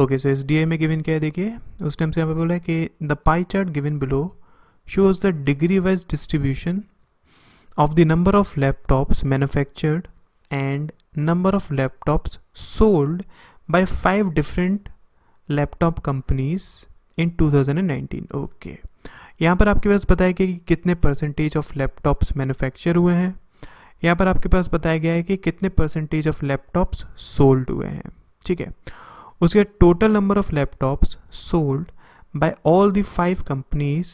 Okay so S D I में given क्या है देखिए उस टाइम से यहाँ पे बोला है कि the pie chart given below wise distribution of the number of laptops number and number of laptops sold of five different laptop companies in two thousand and 2019 okay यहाँ पर आपके पास बताया गया कि कितने परसेंटेज ऑफ लैपटॉप्स मैन्युफैक्चर हुए हैं यहाँ पर आपके पास बताया गया है कि कितने परसेंटेज ऑफ लैपटॉप्स सोल्ड हुए हैं ठीक है उसके total number of laptops sold by all the five companies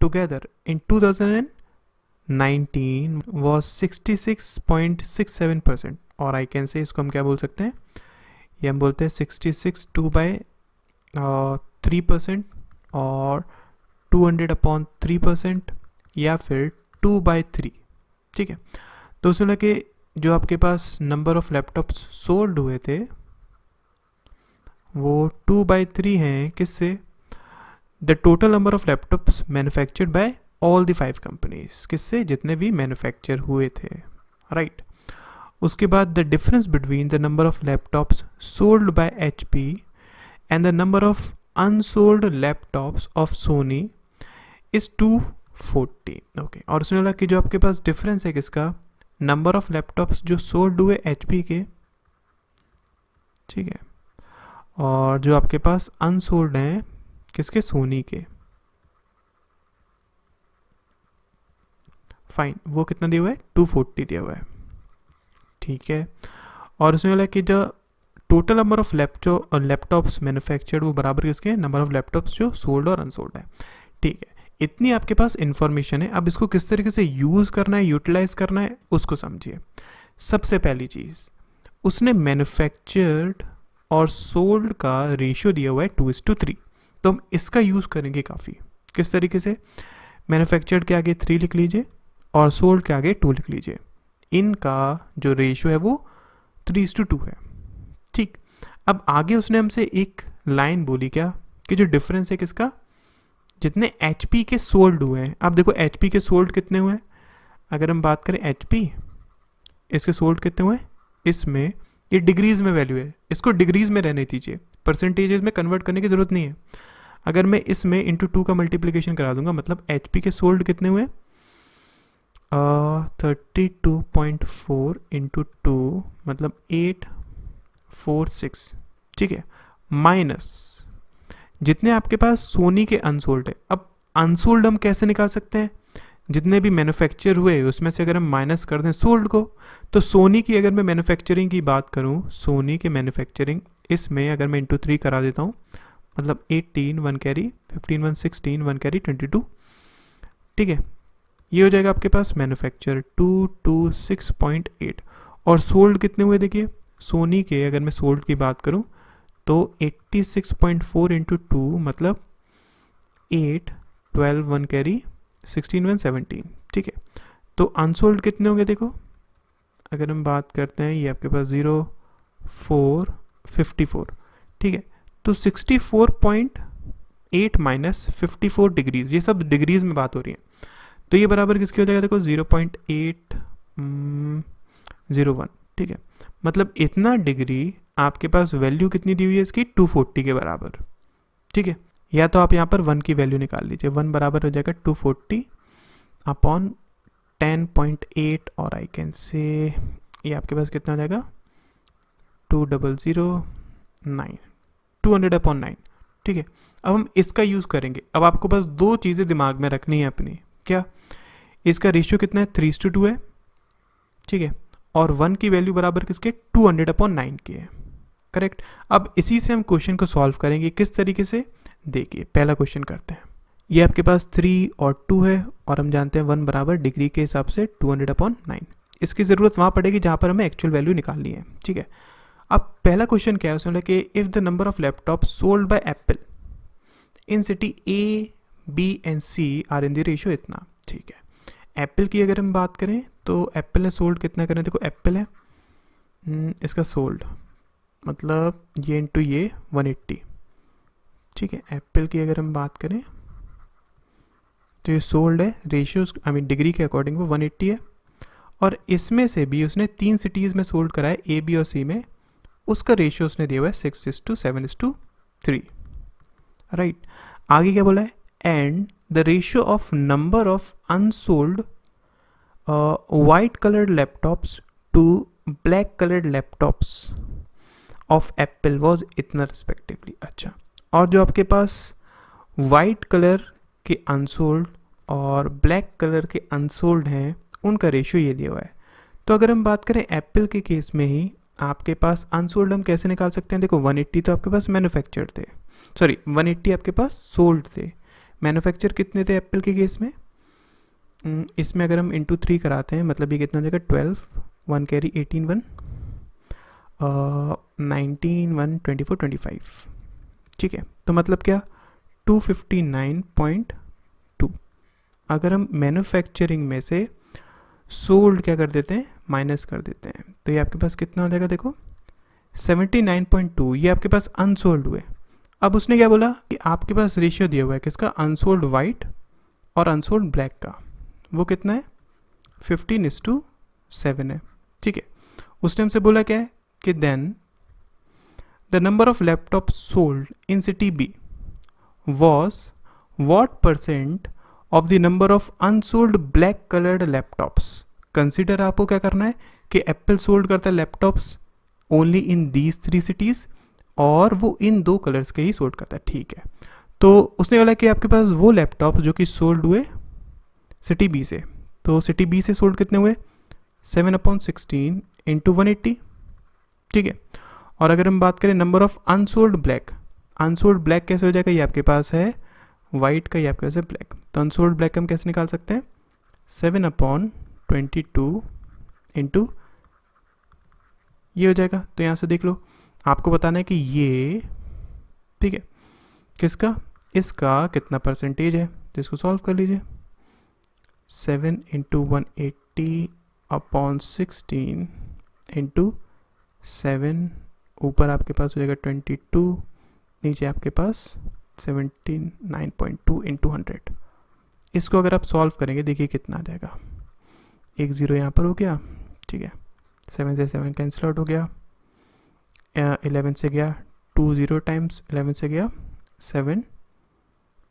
together in 2019 was 66.67 percent और आई कैन से इसको हम क्या बोल सकते हैं ये हम बोलते हैं 66 टू बाई थ्री परसेंट और 200 अपॉन थ्री परसेंट या फिर टू बाई थ्री ठीक है तो उसमें लगे जो आपके पास नंबर ऑफ़ लैपटॉप्स सोल्ड हुए थे वो टू बाई थ्री हैं किससे the total number of laptops manufactured by all the five companies किससे जितने भी मैन्युफैक्चर हुए थे राइट right. उसके बाद the difference between the number of laptops sold by H P and the number of unsold laptops of Sony is two forty okay और उसने बोला कि जो आपके पास डिफरेंस है किसका नंबर ऑफ लैपटॉप्स जो सोल्ड हुए एच के ठीक है और जो आपके पास अनसोल्ड हैं किसके सोनी के फाइन वो कितना दिया हुआ है टू फोर्टी दिया हुआ है ठीक है और उसमें बोला कि जो total number of laptop laptops manufactured वो बराबर किसके नंबर ऑफ लैपटॉप्स जो सोल्ड और अनसोल्ड है ठीक है इतनी आपके पास इंफॉर्मेशन है अब इसको किस तरीके से यूज़ करना है यूटिलाइज करना है उसको समझिए सबसे पहली चीज़ उसने मैन्युफैक्चर्ड और सोल्ड का रेशियो दिया हुआ है टू इज़ टू थ्री तो हम इसका यूज़ करेंगे काफ़ी किस तरीके से मैन्युफैक्चर्ड के आगे थ्री लिख लीजिए और सोल्ड के आगे टू लिख लीजिए इनका जो रेशियो है वो थ्री इज़ टू टू है ठीक अब आगे उसने हमसे एक लाइन बोली क्या कि जो डिफरेंस है किसका जितने एच के सोल्ड हुए हैं आप देखो एच के सोल्ड कितने हुए हैं अगर हम बात करें एच इसके सोल्ड कितने हुए हैं इसमें ये डिग्रीज़ में वैल्यू है इसको डिग्रीज़ में रहने दीजिए परसेंटेजेस में कन्वर्ट करने की ज़रूरत नहीं है अगर मैं इसमें इंटू टू का मल्टीप्लीकेशन करा दूंगा मतलब एच के सोल्ड कितने हुए thirty two point four into two मतलब एट फोर सिक्स ठीक है माइनस जितने आपके पास सोनी के अनसोल्ड है अब अनसोल्ड हम कैसे निकाल सकते हैं जितने भी मैन्युफैक्चर हुए उसमें से अगर हम माइनस कर दें सोल्ड को तो सोनी की अगर मैं मैन्युफैक्चरिंग की बात करूं सोनी के मैन्युफैक्चरिंग इसमें अगर मैं इंटू थ्री करा देता हूं मतलब eighteen one carry fifteen one sixteen one carry twenty two ठीक है ये हो जाएगा आपके पास manufacture two two six point eight और सोल्ड कितने हुए देखिए सोनी के अगर मैं सोल्ड की बात करूँ तो eighty six point four into two मतलब eight twelve one carry sixteen one seventeen ठीक है तो अनसोल्ड कितने होंगे देखो अगर हम बात करते हैं ये आपके पास ज़ीरो फोर फिफ्टी फोर ठीक है तो sixty four point eight minus fifty four degrees ये सब डिग्रीज में बात हो रही है तो ये बराबर किसके हो जाएगा देखो zero point eight zero one ठीक है मतलब इतना डिग्री आपके पास वैल्यू कितनी दी हुई है इसकी टू फोर्टी के बराबर ठीक है या तो आप यहाँ पर वन की वैल्यू निकाल लीजिए वन बराबर हो जाएगा two forty upon ten point eight और आई कैन से ये आपके पास कितना हो जाएगा two double zero nine two hundred upon nine ठीक है अब हम इसका यूज़ करेंगे अब आपको बस दो चीज़ें दिमाग में रखनी है अपनी क्या इसका रेशियो कितना है थ्री टू टू है ठीक है और वन की वैल्यू बराबर किसके टू हंड्रेड अपॉन नाइन की है करेक्ट अब इसी से हम क्वेश्चन को सॉल्व करेंगे किस तरीके से देखिए पहला क्वेश्चन करते हैं ये आपके पास थ्री और टू है और हम जानते हैं वन बराबर डिग्री के हिसाब से टू हंड्रेड अपॉन नाइन इसकी ज़रूरत वहाँ पड़ेगी जहाँ पर हमें एक्चुअल वैल्यू निकालनी है ठीक है अब पहला क्वेश्चन क्या है उसमें बोला कि if the number of laptop sold by Apple in city A B and C are in the ratio इतना ठीक है एप्पल की अगर हम बात करें तो एप्पल ने सोल्ड कितना करें देखो एप्पल है हम्म, इसका सोल्ड मतलब ये इंटू ये वन एट्टी ठीक है एप्पल की अगर हम बात करें तो ये सोल्ड है रेशियोज आई मीन डिग्री के अकॉर्डिंग वो 180 है और इसमें से भी उसने तीन सिटीज़ में सोल्ड कराए ए बी और सी में उसका रेशियो उसने दिया हुआ है six is to seven is to three right आगे क्या बोला है and the ratio of number of unsold white coloured laptops to black coloured laptops of Apple was इतना रिस्पेक्टिवली अच्छा और जो आपके पास वाइट कलर के अनसोल्ड और ब्लैक कलर के अनसोल्ड हैं उनका रेशियो ये दिया हुआ है तो अगर हम बात करें एप्पल के केस में ही आपके पास अनसोल्ड हम कैसे निकाल सकते हैं देखो 180 तो आपके पास मैन्युफैक्चर थे सॉरी 180 आपके पास सोल्ड थे मैन्युफैक्चर कितने थे एप्पल के केस में इसमें अगर हम इंटू थ्री कराते हैं मतलब ये कितना देगा twelve one carry eighteen one nineteen one twenty four twenty five ठीक है तो मतलब क्या 259.2 अगर हम मैन्युफैक्चरिंग में से सोल्ड क्या कर देते हैं माइनस कर देते हैं तो ये आपके पास कितना हो जाएगा देखो 79.2 ये आपके पास अनसोल्ड हुए अब उसने क्या बोला कि आपके पास रेशियो दिया हुआ है किसका अनसोल्ड वाइट और अनसोल्ड ब्लैक का वो कितना है फिफ्टीन इस टू सेवन है ठीक है उस टाइम से बोला क्या है कि then the number of laptops sold in city B was what percent of the number of unsold black colored laptops consider आपको क्या करना है कि एप्पल सोल्ड करता है laptops only in these three cities और वो इन दो कलर्स के ही सोल्ड करता है ठीक है तो उसने बोला कि आपके पास वो लैपटॉप जो कि सोल्ड हुए सिटी बी से तो सिटी बी से सोल्ड कितने हुए seven upon sixteen into one eighty ठीक है और अगर हम बात करें number of unsold black unsold black कैसे हो जाएगा ये आपके पास है वाइट का ये आपके पास है ब्लैक तो अनसोल्ड ब्लैक हम कैसे निकाल सकते हैं seven upon twenty two into ये हो जाएगा तो यहाँ से देख लो आपको बताना है कि ये ठीक है किसका इसका कितना परसेंटेज है तो इसको सॉल्व कर लीजिए seven into one eighty upon sixteen into seven ऊपर आपके पास हो जाएगा ट्वेंटी टू नीचे आपके पास seventy nine point two two hundred इसको अगर आप सॉल्व करेंगे देखिए कितना आ जाएगा एक ज़ीरो यहाँ पर हो गया ठीक है सेवन से सेवन कैंसिल आउट हो गया एलेवन से गया टू ज़ीरो टाइम्स एलेवन से गया सेवन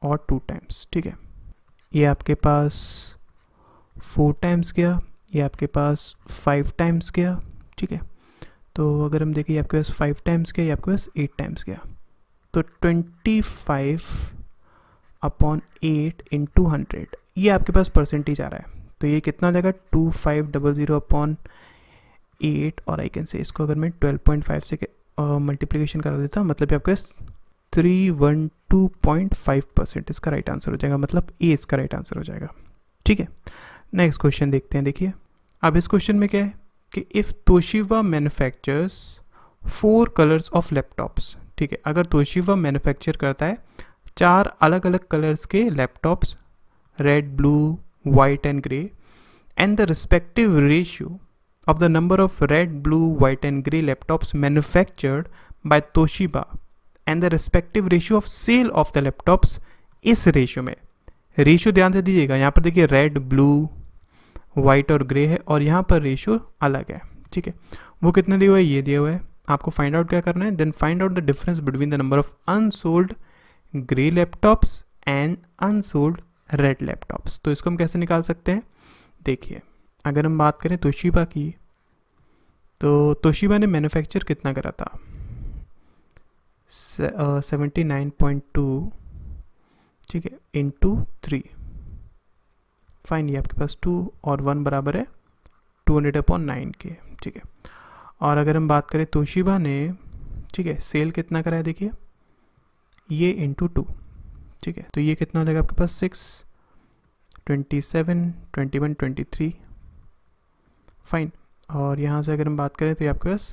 और टू टाइम्स ठीक है ये आपके पास फोर टाइम्स गया ये आपके पास फाइव टाइम्स गया ठीक है तो अगर हम देखें आपके पास फाइव टाइम्स गया आपके पास एट टाइम्स गया तो twenty five upon eight in two hundred ये आपके पास परसेंटेज तो आ रहा है तो ये कितना हो जाएगा two five double zero upon eight और आई कैन से इसको अगर मैं ट्वेल्व पॉइंट फाइव से मल्टीप्लीकेशन करा देता हूँ मतलब आपके पास three one two point five percent इसका राइट आंसर हो जाएगा मतलब ए इसका राइट आंसर हो जाएगा ठीक है नेक्स्ट क्वेश्चन देखते हैं देखिए अब इस क्वेश्चन में क्या है कि if Toshiba manufactures four colours of laptops ठीक है अगर तोशिवा मैन्युफैक्चर करता है चार अलग अलग कलर्स के laptops red blue white and grey and the respective ratio of the number of red blue white and grey laptops manufactured by Toshiba and the respective ratio of sale of the laptops इस ratio में ratio ध्यान से दीजिएगा यहाँ पर देखिए red blue white और grey है और यहाँ पर रेशियो अलग है ठीक है वो कितने दिए हुए ये दिए हुए है आपको फाइंड आउट क्या करना है then find out the difference between the number of unsold grey laptops and unsold red laptops तो इसको हम कैसे निकाल सकते हैं देखिए अगर हम बात करें तोशीबा की तो तोशीबा ने मैन्युफैक्चर कितना करा था सेवेंटी नाइन पॉइंट टू ठीक है इन टू थ्री फाइन ये आपके पास टू और वन बराबर है टू हंड्रेड अपॉन नाइन के ठीक है और अगर हम बात करें तोशिबा ने ठीक है सेल कितना कराया देखिए ये इंटू टू ठीक है तो ये कितना हो जाएगा आपके पास six twenty seven twenty one twenty three fine और यहाँ से अगर हम बात करें तो ये आपके पास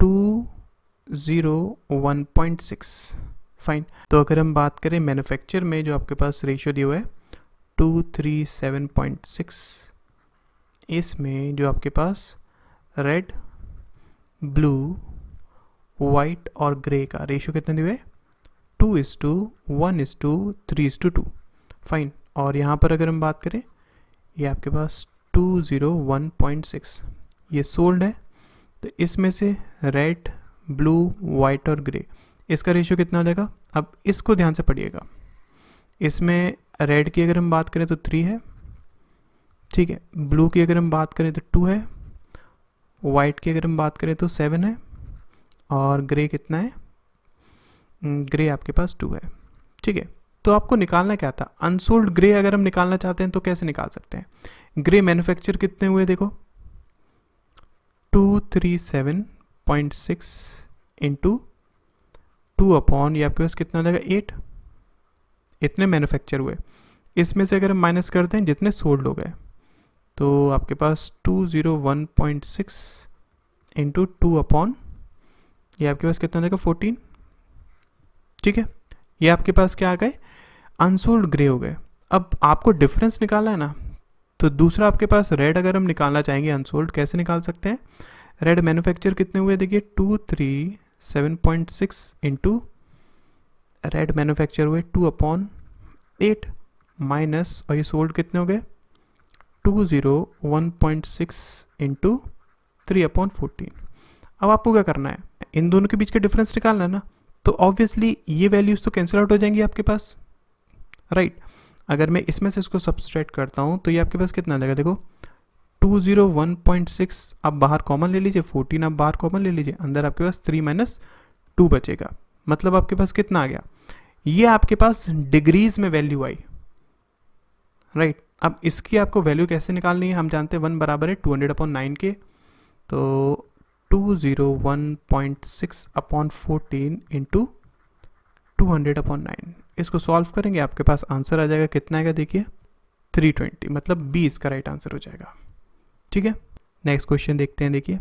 two zero one point six fine तो अगर हम बात करें मैन्युफैक्चर में जो आपके पास रेशियो दिया हुआ है two three seven point six इसमें जो आपके पास रेड ब्लू वाइट और ग्रे का रेशियो कितने दिए two is to one is to three is to two fine और यहाँ पर अगर हम बात करें ये आपके पास two zero one point six ये सोल्ड है तो इसमें से रेड ब्लू वाइट और ग्रे इसका रेशियो कितना हो जाएगा अब इसको ध्यान से पढ़िएगा इसमें रेड की अगर हम बात करें तो थ्री है ठीक है ब्लू की अगर हम बात करें तो टू है वाइट की अगर हम बात करें तो सेवन है और ग्रे कितना है ग्रे hmm, आपके पास टू है ठीक है तो आपको निकालना क्या था अनसोल्ड ग्रे अगर हम निकालना चाहते हैं तो कैसे निकाल सकते हैं ग्रे मैन्युफैक्चर कितने हुए देखो two three seven point six into two upon ये आपके पास कितना हो जाएगा एट इतने मैन्युफैक्चर हुए इसमें से अगर हम माइनस करते हैं जितने सोल्ड हो गए तो आपके पास two zero one point six into two upon ये आपके पास कितना देगा फोर्टीन ठीक है ये आपके पास क्या आ गए अनसोल्ड ग्रे हो गए अब आपको डिफरेंस निकालना है ना तो दूसरा आपके पास रेड अगर हम निकालना चाहेंगे अनसोल्ड कैसे निकाल सकते हैं रेड मैन्युफैक्चर कितने हुए देखिए two three seven point six into red manufacture हुए टू अपॉन एट माइनस और ये सोल्ड कितने हो गए two zero one point six into three upon fourteen अब आपको क्या करना है इन दोनों के बीच का डिफरेंस निकालना है ना तो ऑब्वियसली ये वैल्यूज़ तो कैंसिल आउट हो जाएंगी आपके पास राइट right. अगर मैं इसमें से इसको सब्सट्रैक्ट करता हूँ तो ये आपके पास कितना जाएगा देखो 201.6 आप बाहर कॉमन ले लीजिए 14 आप बाहर कॉमन ले लीजिए अंदर आपके पास 3 माइनस टू बचेगा मतलब आपके पास कितना आ गया ये आपके पास डिग्रीज में वैल्यू आई राइट right. अब इसकी आपको वैल्यू कैसे निकालनी है हम जानते हैं वन बराबर है टू हंड्रेड अपॉन नाइन के तो two zero one point six upon fourteen into two hundred upon nine इसको सॉल्व करेंगे आपके पास आंसर आ जाएगा कितना आएगा देखिए थ्री ट्वेंटी मतलब बी इसका राइट आंसर हो जाएगा ठीक है नेक्स्ट क्वेश्चन देखते हैं देखिए